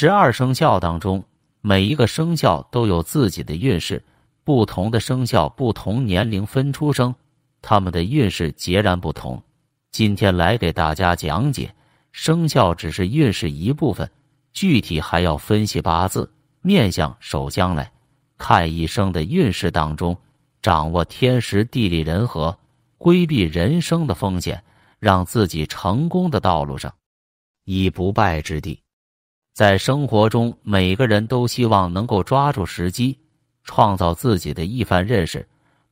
十二生肖当中，每一个生肖都有自己的运势。不同的生肖、不同年龄分出生，他们的运势截然不同。今天来给大家讲解，生肖只是运势一部分，具体还要分析八字、面相、手相来看一生的运势。当中掌握天时、地利、人和，规避人生的风险，让自己成功的道路上以不败之地。在生活中，每个人都希望能够抓住时机，创造自己的一番认识。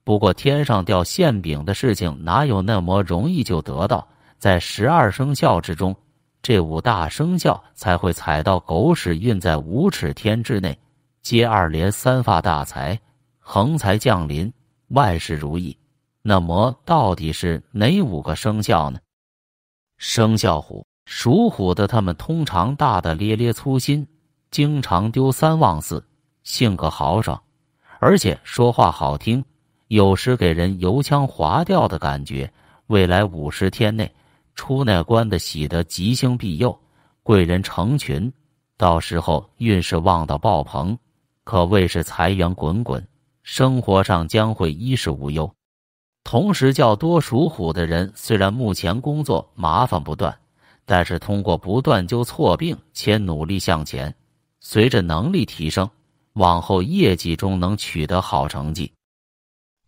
不过，天上掉馅饼的事情哪有那么容易就得到？在十二生肖之中，这五大生肖才会踩到狗屎运，在五尺天之内接二连三发大财，横财降临，万事如意。那么，到底是哪五个生肖呢？生肖虎。属虎的他们通常大大咧咧、粗心，经常丢三忘四，性格豪爽，而且说话好听，有时给人油腔滑调的感觉。未来五十天内出那关的喜得吉星庇佑，贵人成群，到时候运势旺到爆棚，可谓是财源滚滚，生活上将会衣食无忧。同时，较多属虎的人虽然目前工作麻烦不断。但是通过不断纠错，并且努力向前，随着能力提升，往后业绩中能取得好成绩。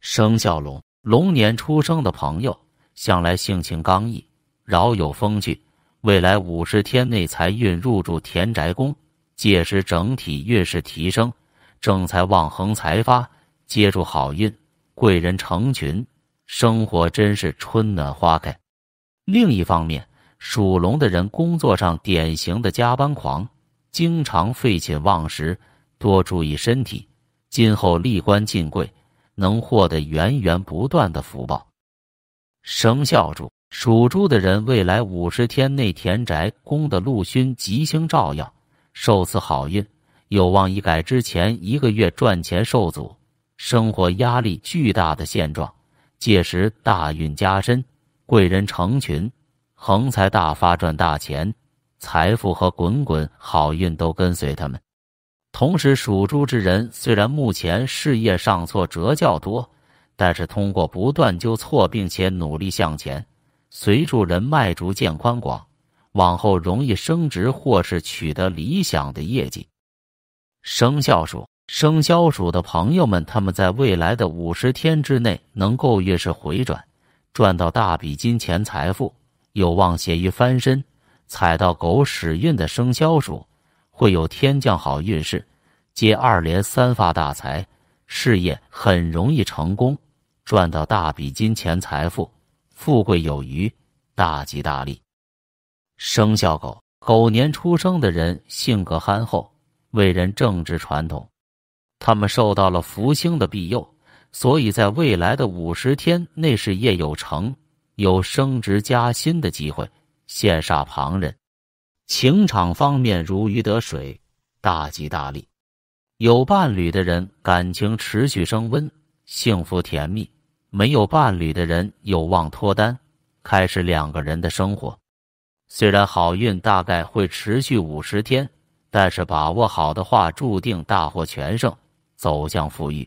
生肖龙，龙年出生的朋友，向来性情刚毅，饶有风趣。未来五十天内财运入住田宅宫，届时整体运势提升，正财旺，横财发，接住好运，贵人成群，生活真是春暖花开。另一方面。属龙的人，工作上典型的加班狂，经常废寝忘食，多注意身体。今后立官进贵，能获得源源不断的福报。生肖猪属猪的人，未来五十天内田宅宫的禄勋吉星照耀，受赐好运，有望一改之前一个月赚钱受阻、生活压力巨大的现状。届时大运加深，贵人成群。横财大发，赚大钱，财富和滚滚好运都跟随他们。同时，属猪之人虽然目前事业上挫折较多，但是通过不断纠错，并且努力向前，随助人脉逐渐宽广，往后容易升职或是取得理想的业绩。生肖鼠，生肖鼠的朋友们，他们在未来的五十天之内能够运势回转，赚到大笔金钱财富。有望咸鱼翻身，踩到狗屎运的生肖鼠，会有天降好运势，接二连三发大财，事业很容易成功，赚到大笔金钱财富，富贵有余，大吉大利。生肖狗，狗年出生的人性格憨厚，为人正直传统，他们受到了福星的庇佑，所以在未来的五十天内事业有成。有升职加薪的机会，羡煞旁人；情场方面如鱼得水，大吉大利。有伴侣的人感情持续升温，幸福甜蜜；没有伴侣的人有望脱单，开始两个人的生活。虽然好运大概会持续五十天，但是把握好的话，注定大获全胜，走向富裕。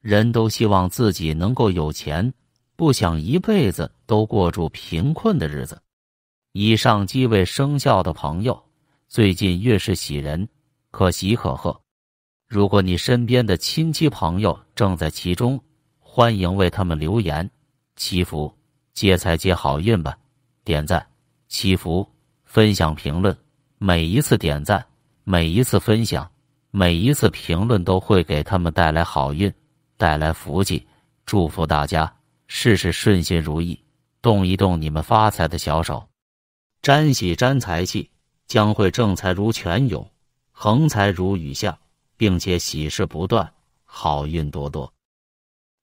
人都希望自己能够有钱。不想一辈子都过住贫困的日子。以上几位生肖的朋友最近运势喜人，可喜可贺。如果你身边的亲戚朋友正在其中，欢迎为他们留言祈福、接财、接好运吧！点赞、祈福、分享、评论，每一次点赞、每一次分享、每一次评论都会给他们带来好运、带来福气。祝福大家！事事顺心如意，动一动你们发财的小手，沾喜沾财气，将会正财如泉涌，横财如雨下，并且喜事不断，好运多多。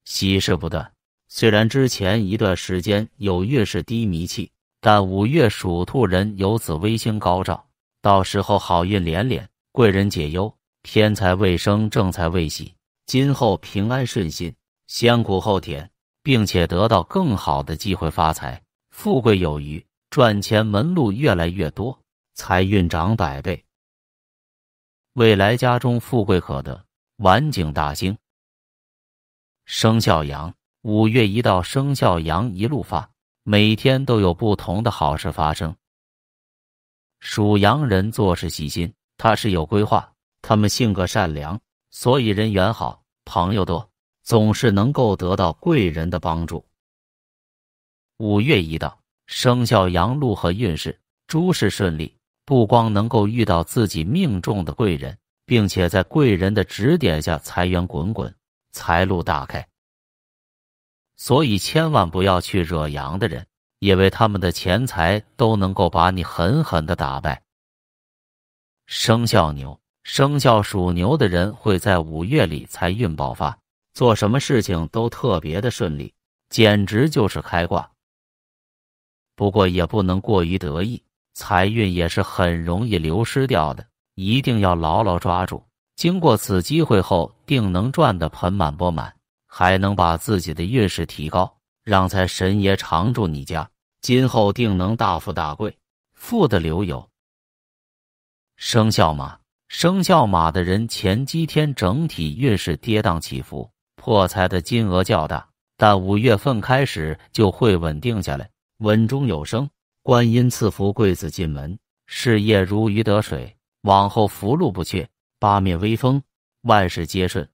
喜事不断。虽然之前一段时间有月事低迷期，但五月属兔人有此微星高照，到时候好运连连，贵人解忧。偏财未生，正财未喜，今后平安顺心，先苦后甜。并且得到更好的机会发财，富贵有余，赚钱门路越来越多，财运涨百倍。未来家中富贵可得。晚景大兴，生肖羊，五月一到，生肖羊一路发，每天都有不同的好事发生。属羊人做事细心，他是有规划，他们性格善良，所以人缘好，朋友多。总是能够得到贵人的帮助。五月一到，生肖羊禄和运势诸事顺利，不光能够遇到自己命中的贵人，并且在贵人的指点下财源滚滚，财路大开。所以千万不要去惹羊的人，因为他们的钱财都能够把你狠狠的打败。生肖牛，生肖属牛的人会在五月里财运爆发。做什么事情都特别的顺利，简直就是开挂。不过也不能过于得意，财运也是很容易流失掉的，一定要牢牢抓住。经过此机会后，定能赚得盆满钵满，还能把自己的运势提高，让财神爷常住你家，今后定能大富大贵，富得流油。生肖马，生肖马的人前几天整体运势跌宕起伏。破财的金额较大，但五月份开始就会稳定下来，稳中有升。观音赐福，贵子进门，事业如鱼得水，往后福禄不缺，八面威风，万事皆顺。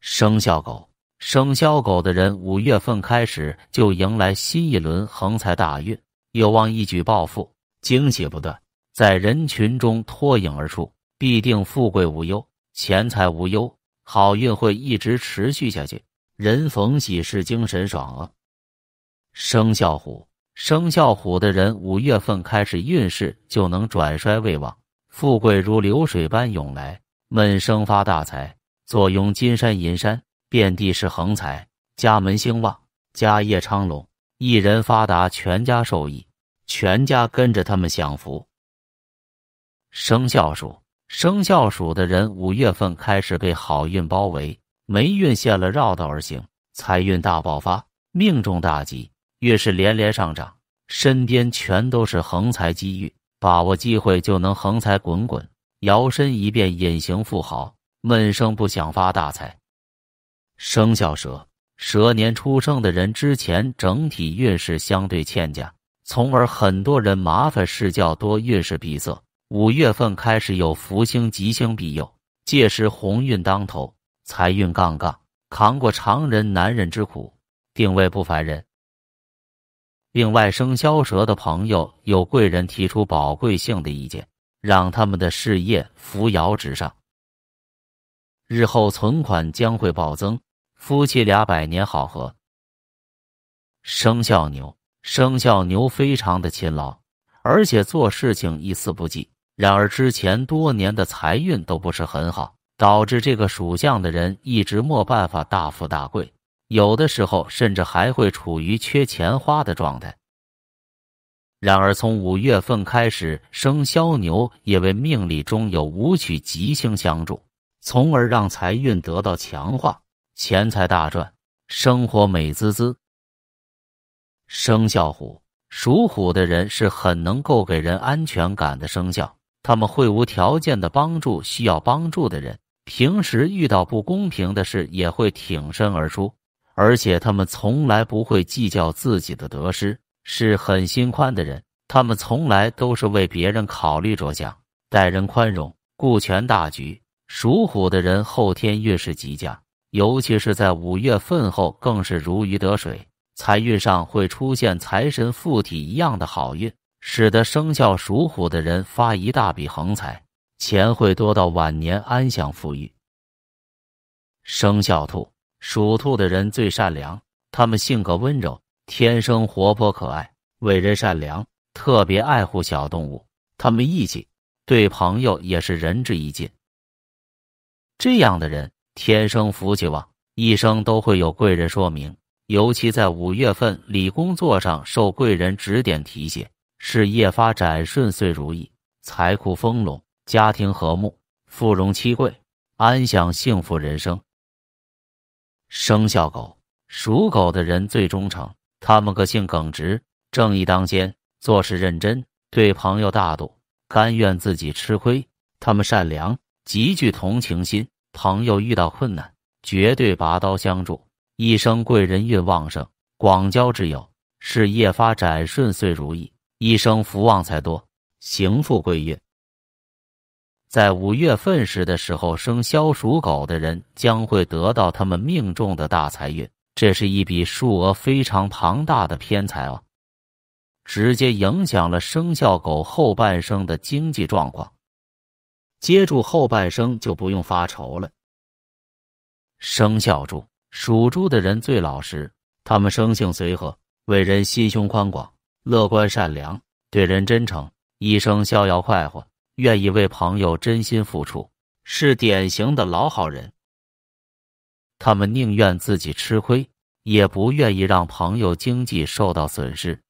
生肖狗，生肖狗的人五月份开始就迎来新一轮横财大运，有望一举暴富，惊喜不断，在人群中脱颖而出，必定富贵无忧，钱财无忧。好运会一直持续下去，人逢喜事精神爽啊！生肖虎，生肖虎的人五月份开始运势就能转衰为旺，富贵如流水般涌来，闷声发大财，坐拥金山银山，遍地是横财，家门兴旺，家业昌隆，一人发达，全家受益，全家跟着他们享福。生肖鼠。生肖鼠的人五月份开始被好运包围，霉运现了绕道而行，财运大爆发，命中大吉，运势连连上涨，身边全都是横财机遇，把握机会就能横财滚滚，摇身一变隐形富豪，闷声不想发大财。生肖蛇，蛇年出生的人之前整体运势相对欠佳，从而很多人麻烦事较多，运势闭塞。五月份开始有福星吉星庇佑，届时鸿运当头，财运杠杠，扛过常人难忍之苦，定位不凡人。另外，生肖蛇的朋友有贵人提出宝贵性的意见，让他们的事业扶摇直上，日后存款将会暴增，夫妻俩百年好合。生肖牛，生肖牛非常的勤劳，而且做事情一丝不苟。然而，之前多年的财运都不是很好，导致这个属相的人一直没办法大富大贵，有的时候甚至还会处于缺钱花的状态。然而，从五月份开始，生肖牛也为命理中有五曲吉星相助，从而让财运得到强化，钱财大赚，生活美滋滋。生肖虎，属虎的人是很能够给人安全感的生肖。他们会无条件的帮助需要帮助的人，平时遇到不公平的事也会挺身而出，而且他们从来不会计较自己的得失，是很心宽的人。他们从来都是为别人考虑着想，待人宽容，顾全大局。属虎的人后天运势极佳，尤其是在五月份后更是如鱼得水，财运上会出现财神附体一样的好运。使得生肖属虎的人发一大笔横财，钱会多到晚年安享富裕。生肖兔，属兔的人最善良，他们性格温柔，天生活泼可爱，为人善良，特别爱护小动物。他们义气，对朋友也是仁至义尽。这样的人天生福气旺，一生都会有贵人说明，尤其在五月份里工作上受贵人指点提携。事业发展顺遂如意，财库丰隆，家庭和睦，富荣妻贵，安享幸福人生。生肖狗，属狗的人最忠诚，他们个性耿直，正义当先，做事认真，对朋友大度，甘愿自己吃亏。他们善良，极具同情心，朋友遇到困难，绝对拔刀相助。一生贵人运旺盛，广交挚友，事业发展顺遂如意。一生福旺财多，行富贵运。在五月份时的时候，生肖属狗的人将会得到他们命中的大财运，这是一笔数额非常庞大的偏财哦，直接影响了生肖狗后半生的经济状况。接住后半生就不用发愁了。生肖猪，属猪的人最老实，他们生性随和，为人心胸宽广。乐观善良，对人真诚，一生逍遥快活，愿意为朋友真心付出，是典型的老好人。他们宁愿自己吃亏，也不愿意让朋友经济受到损失。